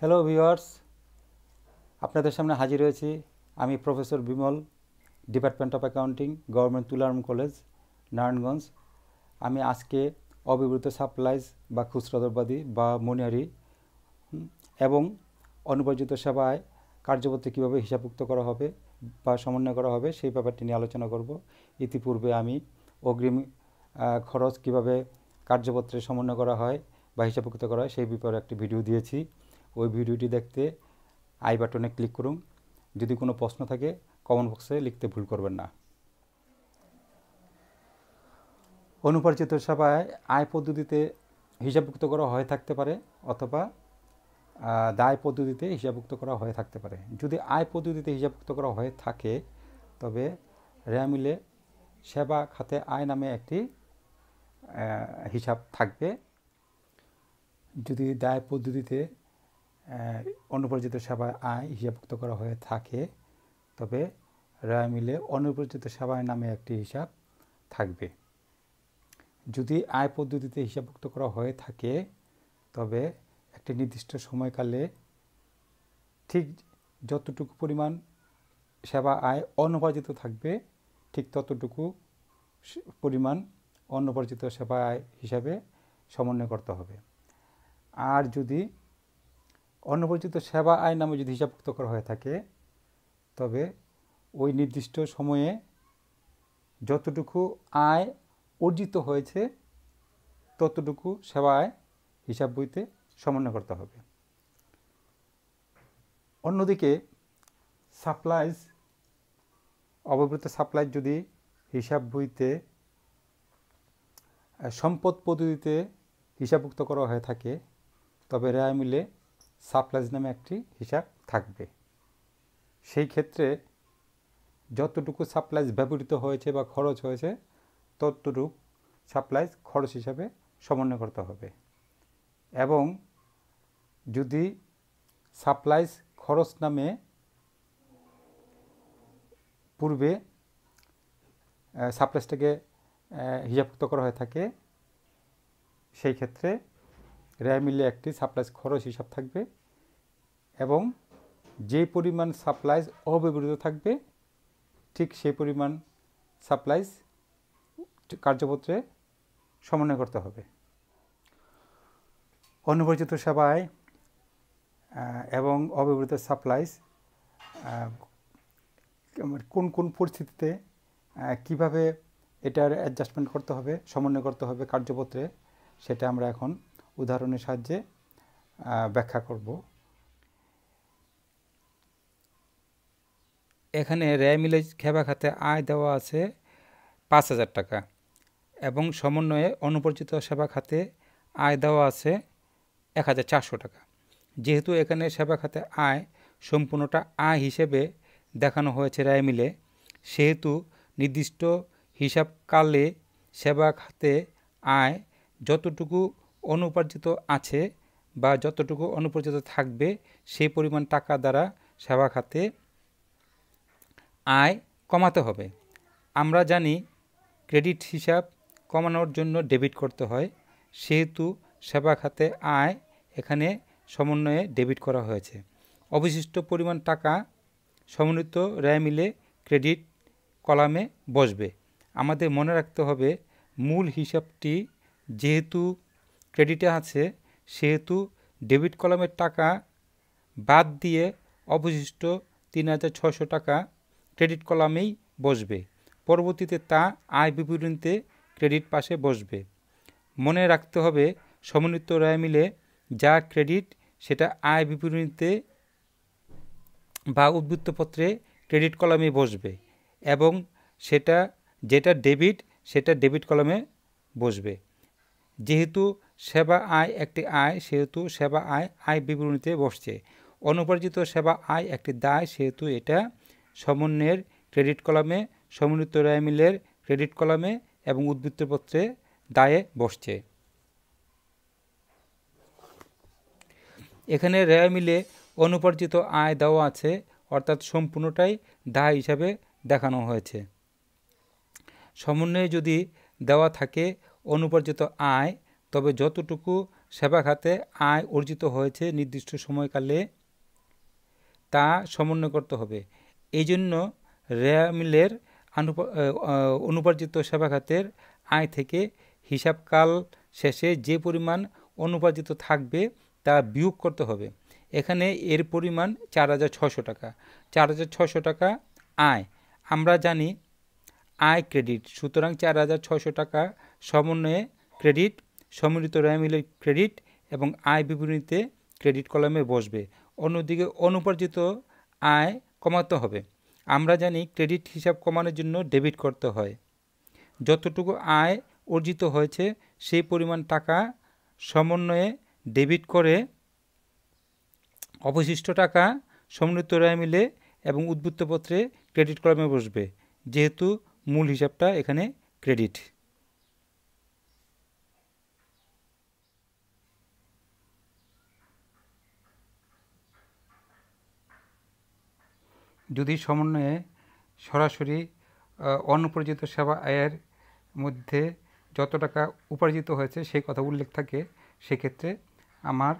hello viewers আপনাদের সামনে হাজির হয়েছি আমি professor Bimal department of accounting government Tolaram college Narayanganj আমি আজকে অবিবৃত সাপ্লাইজ বা খুচরাদ্রবাদী বা মনিয়ারি এবং অনুপার্জিত সেবায় কার্যপত্রে কীভাবে হিসাবভুক্ত করা হবে বা সমন্বয় করা হবে সেই ব্যাপারটি নিয়ে আলোচনা করব ইতিপূর্বে আমি অগ্রিম খরচ কিভাবে কার্যপত্রে সমন্বয় করা হয় বা হিসাবভুক্ত করা হয় সেই ব্যাপারে একটি ভিডিও দিয়েছি ওই ভিডিওটি দেখতে আই বাটনে ক্লিক করুন যদি কোনো প্রশ্ন থাকে কমেন্ট বক্সে লিখতে ভুল করবেন না অনুপার্জিত সভায় আয় পদ্ধতিতে হিসাবভুক্ত করা হয়ে থাকতে পারে অথবা দায় পদ্ধতিতে হিসাবভুক্ত করা হয়ে থাকতে পারে যদি আয় পদ্ধতিতে হিসাবভুক্ত করা হয়ে থাকে তবে র্যামিলে সেবা খাতে আয় নামে একটি হিসাব থাকবে যদি দায় পদ্ধতিতে অনুপরিচিত সেবা আয় হিসাবভুক্ত করা হয়ে থাকে তবে রায় মিলে অনুপরিচিত সেবায় নামে একটি হিসাব থাকবে যদি আয় পদ্ধতিতে হিসাবভুক্ত করা হয়ে থাকে তবে একটি নির্দিষ্ট সময়কালে ঠিক যতটুকু পরিমাণ সেবা আয় অনপরিচিত থাকবে ঠিক ততটুকু পরিমাণ অনুপার্জিত সেবা আয় হিসাবে সমন্বয় করতে হবে আর যদি অন্নপরিচিত সেবা আয় নামে যদি হিসাবভুক্ত করা হয়ে থাকে তবে ওই নির্দিষ্ট সময়ে যতটুকু আয় অর্জিত হয়েছে ততটুকু সেবা আয় হিসাব বইতে সমন্বয় করতে হবে অন্যদিকে সাপ্লাইজ অব্যবহৃত সাপ্লাই যদি হিসাব বইতে সম্পদ পদ্ধতিতে হিসাবভুক্ত করা হয়ে থাকে তবে রেয়া মিলে সাপ্লাইজ নামে একটি হিসাব থাকবে সেই ক্ষেত্রে যতটুকু সাপ্লাইজ ব্যবহৃত হয়েছে বা খরচ হয়েছে ততটুকু সাপ্লাইজ খরচ হিসাবে সমন্বয় করতে হবে এবং যদি সাপ্লাইজ খরচ নামে পূর্বে সাপ্লাইজটাকে হিসাবভুক্ত করা হয়ে থাকে সেই ক্ষেত্রে র্যায় মিলে একটি সাপ্লাইজ খরচ হিসাব থাকবে এবং যে পরিমাণ সাপ্লাইজ অব্যবহৃত থাকবে ঠিক সেই পরিমাণ সাপ্লাইজ কার্যপত্রে সমন্বয় করতে হবে অনুপরিচিত সেবায় এবং অব্যবহৃত সাপ্লাইজ কোন কোন পরিস্থিতিতে কিভাবে এটার অ্যাডজাস্টমেন্ট করতে হবে সমন্বয় করতে হবে কার্যপত্রে সেটা আমরা এখন উদাহরণের সাহায্যে ব্যাখ্যা করব এখানে র্যায় মিলে খেবা খাতে আয় দেওয়া আছে পাঁচ হাজার টাকা এবং সমন্বয়ে অনুপরিচিত সেবা খাতে আয় দেওয়া আছে এক হাজার চারশো টাকা যেহেতু এখানে সেবা খাতে আয় সম্পূর্ণটা আয় হিসেবে দেখানো হয়েছে রায় মিলে সেহেতু নির্দিষ্ট হিসাবকালে সেবা খাতে আয় যতটুকু অনুপার্জিত আছে বা যতটুকু অনুপার্জিত থাকবে সেই পরিমাণ টাকা দ্বারা সেবা খাতে আয় কমাতে হবে আমরা জানি ক্রেডিট হিসাব কমানোর জন্য ডেবিট করতে হয় সেহেতু সেবা খাতে আয় এখানে সমন্বয়ে ডেবিট করা হয়েছে অবশিষ্ট পরিমাণ টাকা সমন্বিত রায় মিলে ক্রেডিট কলামে বসবে আমাদের মনে রাখতে হবে মূল হিসাবটি যেহেতু ক্রেডিটে আছে সেহেতু ডেবিট কলামের টাকা বাদ দিয়ে অবশিষ্ট তিন হাজার ছশো টাকা ক্রেডিট কলামেই বসবে পরবর্তীতে তা আয় বিবরণীতে ক্রেডিট পাশে বসবে মনে রাখতে হবে সমন্বিত রায় মিলে যা ক্রেডিট সেটা আয় বিবরণীতে বা উদ্বৃত্তপত্রে ক্রেডিট কলামে বসবে এবং সেটা যেটা ডেবিট সেটা ডেবিট কলামে বসবে যেহেতু সেবা আয় একটি আয় সেহেতু সেবা আয় আয় বিবরণীতে বসছে অনুপার্জিত সেবা আয় একটি দায় সেহেতু এটা সমন্বয়ের ক্রেডিট কলামে সমন্বিত রায় মিলের ক্রেডিট কলামে এবং উদ্বৃত্তপত্রে দায়ে বসছে এখানে রায় মিলে অনুপার্জিত আয় দেওয়া আছে অর্থাৎ সম্পূর্ণটাই দায় হিসাবে দেখানো হয়েছে সমন্বয়ে যদি দেওয়া থাকে অনুপার্জিত আয় তবে যতটুকু সেবা খাতে আয় অর্জিত হয়েছে নির্দিষ্ট সময়কালে তা সমন্বয় করতে হবে এই জন্য রেয়ামিলের অনুপার্জিত সেবা খাতের আয় থেকে হিসাবকাল শেষে যে পরিমাণ অনুপার্জিত থাকবে তা বিয়োগ করতে হবে এখানে এর পরিমাণ চার হাজার ছশো টাকা চার হাজার ছশো টাকা আয় আমরা জানি আয় ক্রেডিট সুতরাং চার হাজার ছশো টাকা সমন্বয়ে ক্রেডিট সম্মিলিত র্যামিলের ক্রেডিট এবং আয় বিপরীতে ক্রেডিট কলমে বসবে অন্যদিকে অনুপার্জিত আয় কমাতে হবে আমরা জানি ক্রেডিট হিসাব কমানোর জন্য ডেবিট করতে হয় যতটুকু আয় অর্জিত হয়েছে সেই পরিমাণ টাকা সমন্বয়ে ডেবিট করে অবশিষ্ট টাকা সমৃদ্ধ রায় মিলে এবং উদ্বুদ্ধপত্রে ক্রেডিট কলমে বসবে যেহেতু মূল হিসাবটা এখানে ক্রেডিট যদি সমন্বয়ে সরাসরি অনুপরিচিত সেবা আয়ের মধ্যে যত টাকা উপার্জিত হয়েছে সেই কথা উল্লেখ থাকে সেক্ষেত্রে আমার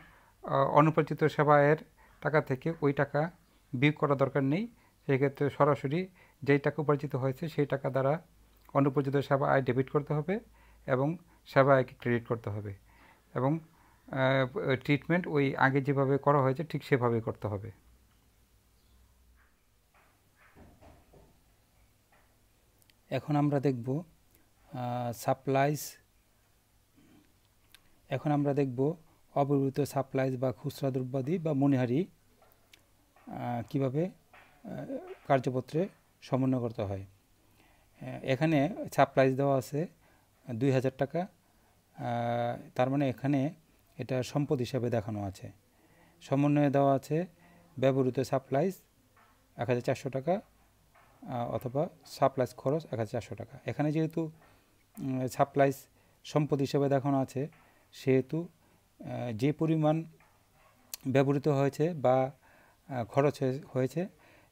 অনুপরিচিত সেবা আয়ের টাকা থেকে ওই টাকা বিয়োগ করা দরকার নেই সেক্ষেত্রে সরাসরি যেই টাকা উপার্জিত হয়েছে সেই টাকা দ্বারা অনুপরিচিত সেবা আয় ডেবিট করতে হবে এবং সেবা আয়কে ক্রেডিট করতে হবে এবং ট্রিটমেন্ট ওই আগে যেভাবে করা হয়েছে ঠিক সেভাবে করতে হবে এখন আমরা দেখব সাপ্লাইজ এখন আমরা দেখব অপরিবৃত সাপ্লাইজ বা খুচরা দ্রব্যাদি বা মনিহারি কিভাবে কার্যপত্রে সমন্বয় করতে হয় এখানে সাপ্লাইজ দেওয়া আছে দুই হাজার টাকা তার মানে এখানে এটা সম্পদ হিসাবে দেখানো আছে সমন্বয়ে দেওয়া আছে ব্যবহৃত সাপ্লাইজ এক হাজার চারশো টাকা অথবা সাপ্লাইস খরচ এক টাকা এখানে যেহেতু সাপ্লাইস সম্পদ হিসেবে দেখানো আছে সেহেতু যে পরিমাণ ব্যবহৃত হয়েছে বা খরচ হয়েছে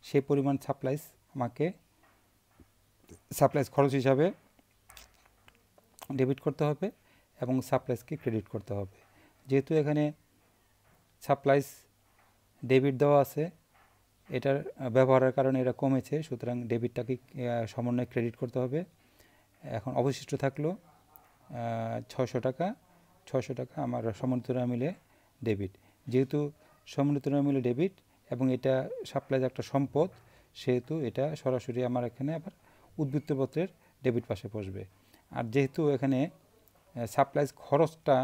সেই পরিমাণ সাপ্লাইস আমাকে সাপ্লাইস খরচ হিসাবে ডেবিট করতে হবে এবং সাপ্লাইসকে ক্রেডিট করতে হবে যেহেতু এখানে সাপ্লাইস ডেবিট দেওয়া আছে এটার ব্যবহারের কারণে এটা কমেছে সুতরাং ডেবিটটাকে সমন্বয়ে ক্রেডিট করতে হবে এখন অবশিষ্ট থাকলো ছশো টাকা ছশো টাকা আমার সমন্বিতরা মিলে ডেবিট যেহেতু সমন্বিতরা মিলে ডেবিট এবং এটা সাপ্লাই একটা সম্পদ সেহেতু এটা সরাসরি আমার এখানে আবার উদ্বৃত্তপত্রের ডেবিট পাশে বসবে আর যেহেতু এখানে সাপ্লাইজ খরচটা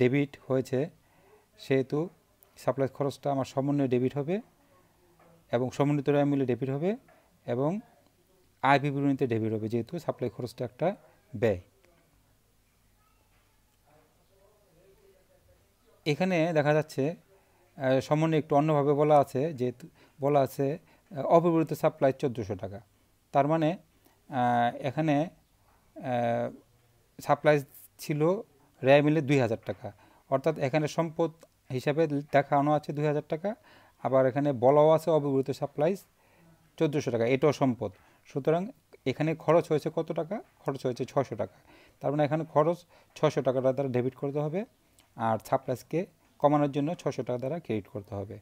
ডেবিট হয়েছে সেহেতু সাপ্লাইজ খরচটা আমার সমন্বয়ে ডেবিট হবে এবং সমন্বিত রায় মিলে ডেবিট হবে এবং আয় বিবরণীতে ডেবিট হবে যেহেতু সাপ্লাই খরচটা একটা ব্যয় এখানে দেখা যাচ্ছে সমন্বয় একটু অন্যভাবে বলা আছে যেহেতু বলা আছে অব্যবহৃত সাপ্লাই চোদ্দোশো টাকা তার মানে এখানে সাপ্লাই ছিল র্যায় মিলে দুই হাজার টাকা অর্থাৎ এখানে সম্পদ হিসাবে দেখানো আছে দুই হাজার টাকা আবার এখানে বলাও আছে অব্যবহৃত সাপ্লাইজ চোদ্দোশো টাকা এটাও সম্পদ সুতরাং এখানে খরচ হয়েছে কত টাকা খরচ হয়েছে ছশো টাকা তার মানে এখানে খরচ ছশো টাকাটা দ্বারা ডেবিট করতে হবে আর সাপ্লাইজকে কমানোর জন্য ছশো টাকা দ্বারা ক্রেডিট করতে হবে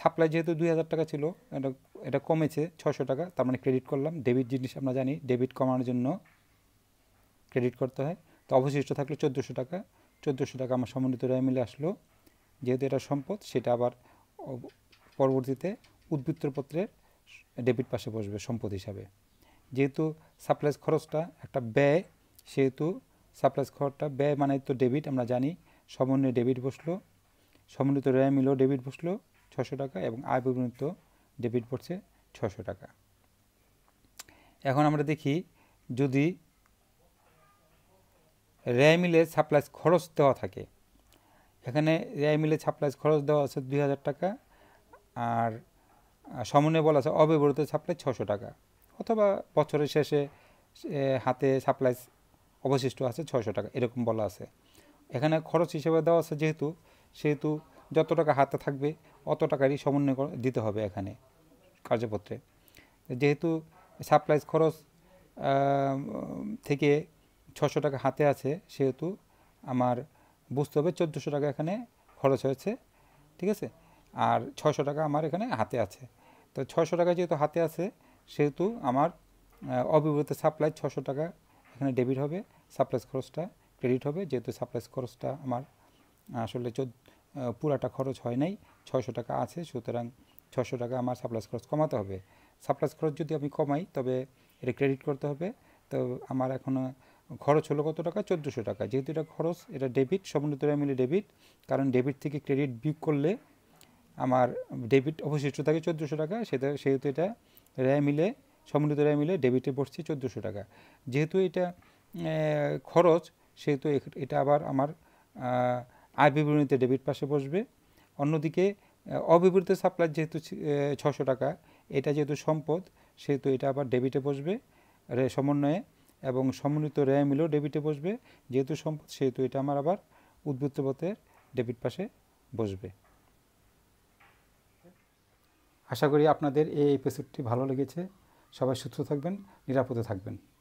সাপ্লাই যেহেতু দুই হাজার টাকা ছিল এটা এটা কমেছে ছশো টাকা তার মানে ক্রেডিট করলাম ডেবিট জিনিস আমরা জানি ডেবিট কমানোর জন্য ক্রেডিট করতে হয় তো অবশিষ্ট থাকলো চোদ্দোশো টাকা চোদ্দোশো টাকা আমার সমন্বিত রায় মিলে আসলো যেহেতু এটা সম্পদ সেটা আবার পরবর্তীতে উদ্বৃত্তপত্রের ডেবিট পাশে বসবে সম্পদ হিসাবে যেহেতু সাপ্লাইজ খরচটা একটা ব্যয় সেহেতু সাপ্লাইজ খরচটা ব্যয় মানে তো ডেবিট আমরা জানি সমন্বয় ডেবিট বসলো সমন্বিত র্যায় মিলও ডেবিট বসলো ছশো টাকা এবং আয় বিবরণিত ডেবিট পড়ছে ছশো টাকা এখন আমরা দেখি যদি র্যায় মিলে সাপ্লাইজ খরচ দেওয়া থাকে এখানে এআই মিলে সাপ্লাইজ খরচ দেওয়া আছে দুই হাজার টাকা আর সমন্বয়ে বলা আছে অব্যবহৃত সাপ্লাই ছশো টাকা অথবা বছরের শেষে হাতে সাপ্লাই অবশিষ্ট আছে ছশো টাকা এরকম বলা আছে এখানে খরচ হিসেবে দেওয়া আছে যেহেতু সেহেতু যত টাকা হাতে থাকবে অত টাকারই সমন্বয় দিতে হবে এখানে কার্যপত্রে যেহেতু সাপ্লাইজ খরচ থেকে ছশো টাকা হাতে আছে সেহেতু আমার বুঝতে হবে চোদ্দোশো টাকা এখানে খরচ হয়েছে ঠিক আছে আর ছয়শো টাকা আমার এখানে হাতে আছে তো ছয়শো টাকা যেহেতু হাতে আছে সেহেতু আমার অবিবৃত সাপ্লাই ছশো টাকা এখানে ডেবিট হবে সাপ্লাইস খরচটা ক্রেডিট হবে যেহেতু সাপ্লাইস খরচটা আমার আসলে চোদ্দ পুরাটা খরচ হয় নাই ছয়শো টাকা আছে সুতরাং ছশো টাকা আমার সাপ্লাইস খরচ কমাতে হবে সাপ্লাইস খরচ যদি আমি কমাই তবে এটা ক্রেডিট করতে হবে তো আমার এখনও খরচ হলো কত টাকা চোদ্দোশো টাকা যেহেতু এটা খরচ এটা ডেবিট সমন্বিতরা মিলে ডেবিট কারণ ডেবিট থেকে ক্রেডিট বিক করলে আমার ডেবিট অবশিষ্ট থাকে চোদ্দোশো টাকা সেটা সেহেতু এটা র্যায় মিলে সমন্বিত রায় মিলে ডেবিটে পড়ছে চোদ্দোশো টাকা যেহেতু এটা খরচ সেহেতু এটা আবার আমার আয় বিবরণীতে ডেবিট পাশে বসবে অন্যদিকে অবিবৃত সাপ্লাই যেহেতু ছশো টাকা এটা যেহেতু সম্পদ সেহেতু এটা আবার ডেবিটে বসবে সমন্বয়ে এবং সমন্বিত রেয় মিলেও ডেবিটে বসবে যেহেতু সম্পদ সেহেতু এটা আমার আবার উদ্বৃত্ত পথের ডেবিট পাশে বসবে আশা করি আপনাদের এই এপিসোডটি ভালো লেগেছে সবাই সুস্থ থাকবেন নিরাপদে থাকবেন